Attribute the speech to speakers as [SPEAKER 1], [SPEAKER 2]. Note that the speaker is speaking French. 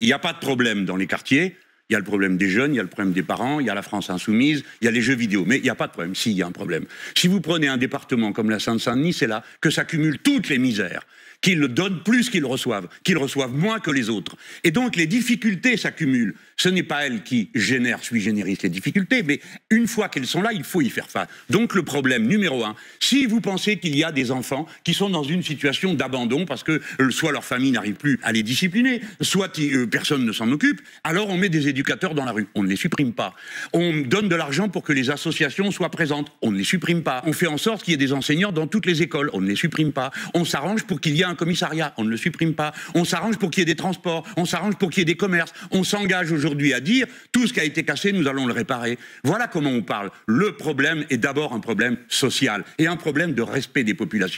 [SPEAKER 1] Il n'y a pas de problème dans les quartiers. Il y a le problème des jeunes, il y a le problème des parents, il y a la France insoumise, il y a les jeux vidéo. Mais il n'y a pas de problème. Si, il y a un problème. Si vous prenez un département comme la Seine-Saint-Denis, c'est là que s'accumulent toutes les misères. Qu'ils donnent plus qu'ils reçoivent, qu'ils reçoivent moins que les autres. Et donc les difficultés s'accumulent. Ce n'est pas elles qui génèrent, sui generis, les difficultés, mais une fois qu'elles sont là, il faut y faire face. Donc le problème numéro un, si vous pensez qu'il y a des enfants qui sont dans une situation d'abandon parce que euh, soit leur famille n'arrive plus à les discipliner, soit euh, personne ne s'en occupe, alors on met des dans la rue. On ne les supprime pas. On donne de l'argent pour que les associations soient présentes. On ne les supprime pas. On fait en sorte qu'il y ait des enseignants dans toutes les écoles. On ne les supprime pas. On s'arrange pour qu'il y ait un commissariat. On ne le supprime pas. On s'arrange pour qu'il y ait des transports. On s'arrange pour qu'il y ait des commerces. On s'engage aujourd'hui à dire tout ce qui a été cassé, nous allons le réparer. Voilà comment on parle. Le problème est d'abord un problème social et un problème de respect des populations.